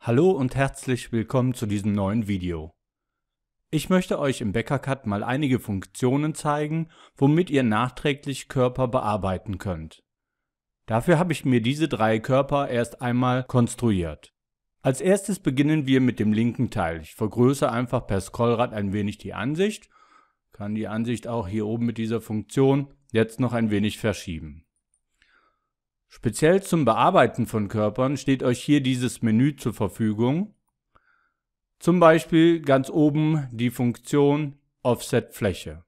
Hallo und herzlich willkommen zu diesem neuen Video. Ich möchte euch im Bäckercut mal einige Funktionen zeigen, womit ihr nachträglich Körper bearbeiten könnt. Dafür habe ich mir diese drei Körper erst einmal konstruiert. Als erstes beginnen wir mit dem linken Teil. Ich vergrößere einfach per Scrollrad ein wenig die Ansicht, kann die Ansicht auch hier oben mit dieser Funktion jetzt noch ein wenig verschieben. Speziell zum Bearbeiten von Körpern steht euch hier dieses Menü zur Verfügung. Zum Beispiel ganz oben die Funktion Offset Fläche.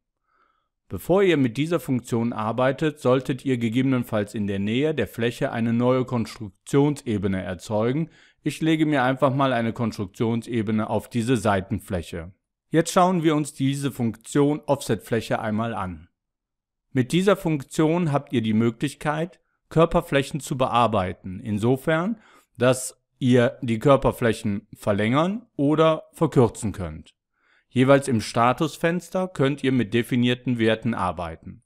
Bevor ihr mit dieser Funktion arbeitet, solltet ihr gegebenenfalls in der Nähe der Fläche eine neue Konstruktionsebene erzeugen. Ich lege mir einfach mal eine Konstruktionsebene auf diese Seitenfläche. Jetzt schauen wir uns diese Funktion Offset Fläche einmal an. Mit dieser Funktion habt ihr die Möglichkeit, Körperflächen zu bearbeiten. Insofern, dass ihr die Körperflächen verlängern oder verkürzen könnt. Jeweils im Statusfenster könnt ihr mit definierten Werten arbeiten.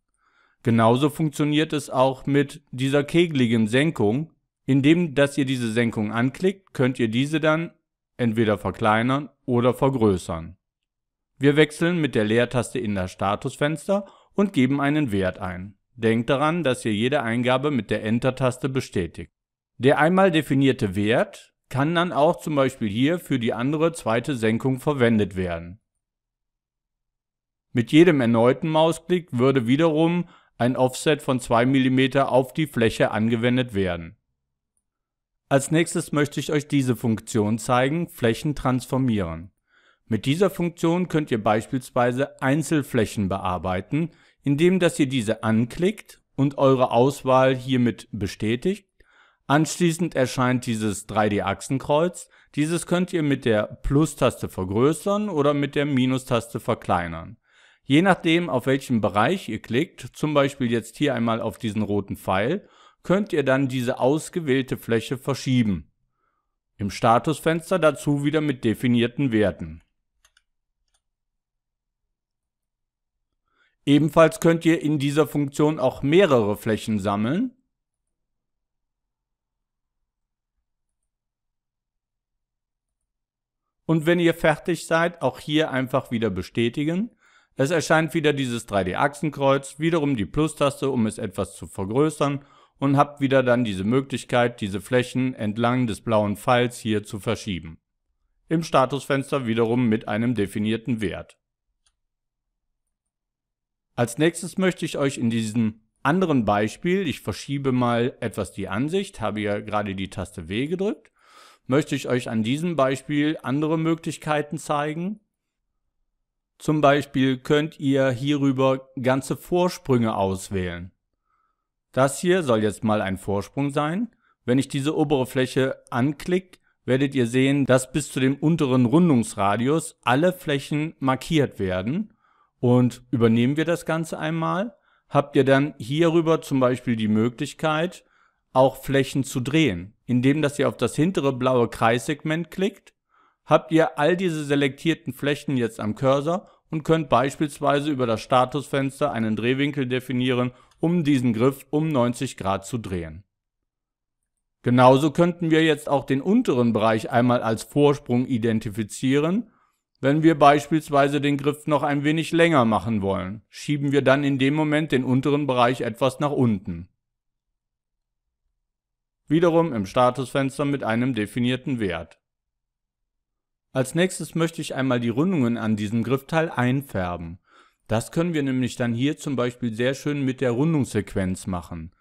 Genauso funktioniert es auch mit dieser kegeligen Senkung. Indem dass ihr diese Senkung anklickt, könnt ihr diese dann entweder verkleinern oder vergrößern. Wir wechseln mit der Leertaste in das Statusfenster und geben einen Wert ein. Denkt daran, dass ihr jede Eingabe mit der Enter-Taste bestätigt. Der einmal definierte Wert kann dann auch zum Beispiel hier für die andere zweite Senkung verwendet werden. Mit jedem erneuten Mausklick würde wiederum ein Offset von 2 mm auf die Fläche angewendet werden. Als nächstes möchte ich euch diese Funktion zeigen, Flächen transformieren. Mit dieser Funktion könnt ihr beispielsweise Einzelflächen bearbeiten, indem dass ihr diese anklickt und eure Auswahl hiermit bestätigt. Anschließend erscheint dieses 3D-Achsenkreuz. Dieses könnt ihr mit der Plus-Taste vergrößern oder mit der Minus-Taste verkleinern. Je nachdem, auf welchen Bereich ihr klickt, zum Beispiel jetzt hier einmal auf diesen roten Pfeil, könnt ihr dann diese ausgewählte Fläche verschieben. Im Statusfenster dazu wieder mit definierten Werten. Ebenfalls könnt ihr in dieser Funktion auch mehrere Flächen sammeln. Und wenn ihr fertig seid, auch hier einfach wieder bestätigen. Es erscheint wieder dieses 3D-Achsenkreuz, wiederum die Plus-Taste, um es etwas zu vergrößern und habt wieder dann diese Möglichkeit, diese Flächen entlang des blauen Pfeils hier zu verschieben. Im Statusfenster wiederum mit einem definierten Wert. Als nächstes möchte ich euch in diesem anderen Beispiel, ich verschiebe mal etwas die Ansicht, habe ja gerade die Taste W gedrückt, möchte ich euch an diesem Beispiel andere Möglichkeiten zeigen. Zum Beispiel könnt ihr hierüber ganze Vorsprünge auswählen. Das hier soll jetzt mal ein Vorsprung sein. Wenn ich diese obere Fläche anklicke, werdet ihr sehen, dass bis zu dem unteren Rundungsradius alle Flächen markiert werden und übernehmen wir das Ganze einmal, habt ihr dann hierüber zum Beispiel die Möglichkeit, auch Flächen zu drehen. Indem, dass ihr auf das hintere blaue Kreissegment klickt, habt ihr all diese selektierten Flächen jetzt am Cursor und könnt beispielsweise über das Statusfenster einen Drehwinkel definieren, um diesen Griff um 90 Grad zu drehen. Genauso könnten wir jetzt auch den unteren Bereich einmal als Vorsprung identifizieren wenn wir beispielsweise den Griff noch ein wenig länger machen wollen, schieben wir dann in dem Moment den unteren Bereich etwas nach unten. Wiederum im Statusfenster mit einem definierten Wert. Als nächstes möchte ich einmal die Rundungen an diesem Griffteil einfärben. Das können wir nämlich dann hier zum Beispiel sehr schön mit der Rundungssequenz machen.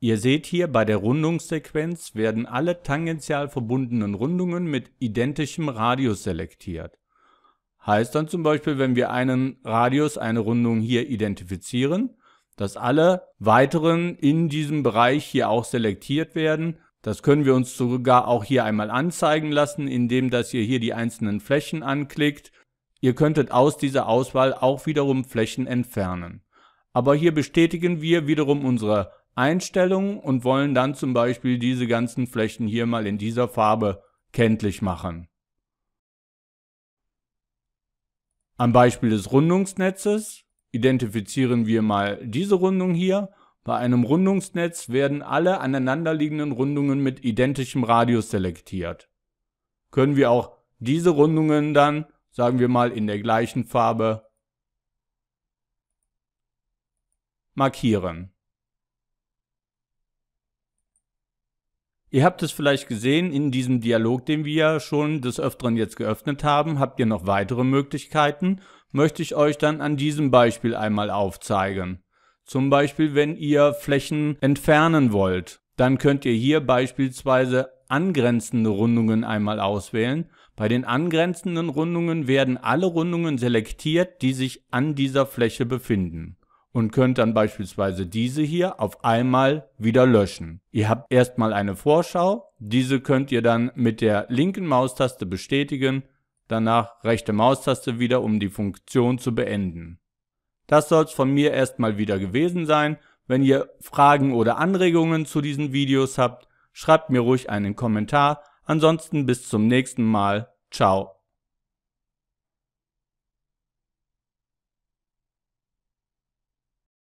Ihr seht hier, bei der Rundungssequenz werden alle tangential verbundenen Rundungen mit identischem Radius selektiert. Heißt dann zum Beispiel, wenn wir einen Radius, eine Rundung hier identifizieren, dass alle weiteren in diesem Bereich hier auch selektiert werden. Das können wir uns sogar auch hier einmal anzeigen lassen, indem dass ihr hier die einzelnen Flächen anklickt. Ihr könntet aus dieser Auswahl auch wiederum Flächen entfernen. Aber hier bestätigen wir wiederum unsere Einstellungen und wollen dann zum Beispiel diese ganzen Flächen hier mal in dieser Farbe kenntlich machen. Am Beispiel des Rundungsnetzes identifizieren wir mal diese Rundung hier. Bei einem Rundungsnetz werden alle aneinanderliegenden Rundungen mit identischem Radius selektiert. Können wir auch diese Rundungen dann, sagen wir mal, in der gleichen Farbe markieren. Ihr habt es vielleicht gesehen, in diesem Dialog, den wir ja schon des Öfteren jetzt geöffnet haben, habt ihr noch weitere Möglichkeiten, möchte ich euch dann an diesem Beispiel einmal aufzeigen. Zum Beispiel, wenn ihr Flächen entfernen wollt, dann könnt ihr hier beispielsweise angrenzende Rundungen einmal auswählen. Bei den angrenzenden Rundungen werden alle Rundungen selektiert, die sich an dieser Fläche befinden und könnt dann beispielsweise diese hier auf einmal wieder löschen. Ihr habt erstmal eine Vorschau, diese könnt ihr dann mit der linken Maustaste bestätigen, danach rechte Maustaste wieder, um die Funktion zu beenden. Das soll's von mir erstmal wieder gewesen sein. Wenn ihr Fragen oder Anregungen zu diesen Videos habt, schreibt mir ruhig einen Kommentar. Ansonsten bis zum nächsten Mal. Ciao.